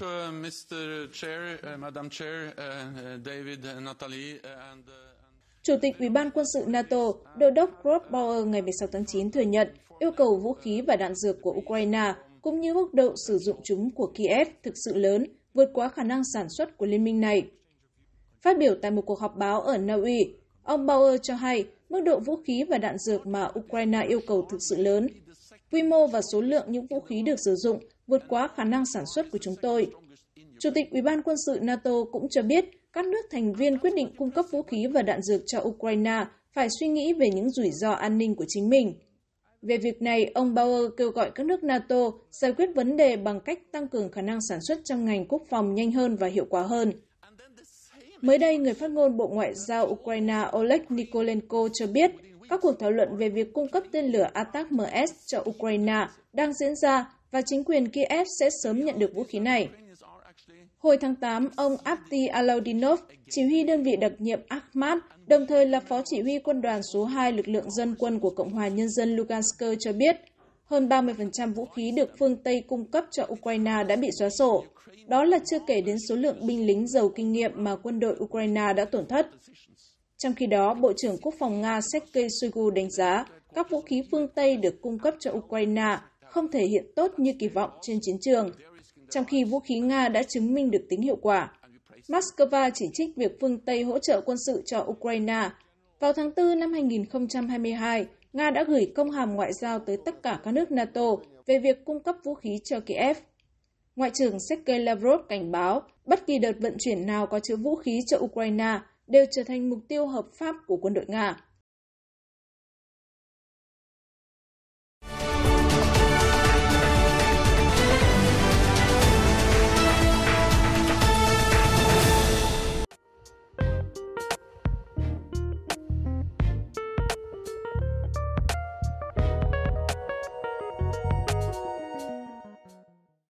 much, uh, Mr. Chair, uh, Madam Chair, uh, David, Natalie, and, Chủ tịch Ủy ban quân sự NATO, Đô đốc Rob Bauer ngày 16 tháng 9 thừa nhận yêu cầu vũ khí và đạn dược của Ukraine cũng như mức độ sử dụng chúng của Kiev thực sự lớn, vượt quá khả năng sản xuất của liên minh này. Phát biểu tại một cuộc họp báo ở Na Uy, ông Bauer cho hay mức độ vũ khí và đạn dược mà Ukraine yêu cầu thực sự lớn. Quy mô và số lượng những vũ khí được sử dụng vượt quá khả năng sản xuất của chúng tôi. Chủ tịch Ủy ban quân sự NATO cũng cho biết các nước thành viên quyết định cung cấp vũ khí và đạn dược cho Ukraine phải suy nghĩ về những rủi ro an ninh của chính mình. Về việc này, ông Bauer kêu gọi các nước NATO giải quyết vấn đề bằng cách tăng cường khả năng sản xuất trong ngành quốc phòng nhanh hơn và hiệu quả hơn. Mới đây, người phát ngôn Bộ Ngoại giao Ukraine Oleg Nikolenko cho biết các cuộc thảo luận về việc cung cấp tên lửa Atak-MS cho Ukraine đang diễn ra và chính quyền Kiev sẽ sớm nhận được vũ khí này. Hồi tháng 8, ông Abdi Alaudinov, chỉ huy đơn vị đặc nhiệm Akhmat, đồng thời là phó chỉ huy quân đoàn số 2 lực lượng dân quân của Cộng hòa Nhân dân Lugansk cho biết, hơn 30% vũ khí được phương Tây cung cấp cho Ukraine đã bị xóa sổ. Đó là chưa kể đến số lượng binh lính giàu kinh nghiệm mà quân đội Ukraine đã tổn thất. Trong khi đó, Bộ trưởng Quốc phòng Nga Sergei Shoigu đánh giá các vũ khí phương Tây được cung cấp cho Ukraine không thể hiện tốt như kỳ vọng trên chiến trường, trong khi vũ khí Nga đã chứng minh được tính hiệu quả. Moscow chỉ trích việc phương Tây hỗ trợ quân sự cho Ukraine. Vào tháng 4 năm 2022, Nga đã gửi công hàm ngoại giao tới tất cả các nước NATO về việc cung cấp vũ khí cho Kiev. Ngoại trưởng Sergei Lavrov cảnh báo bất kỳ đợt vận chuyển nào có chứa vũ khí cho Ukraine đều trở thành mục tiêu hợp pháp của quân đội Nga.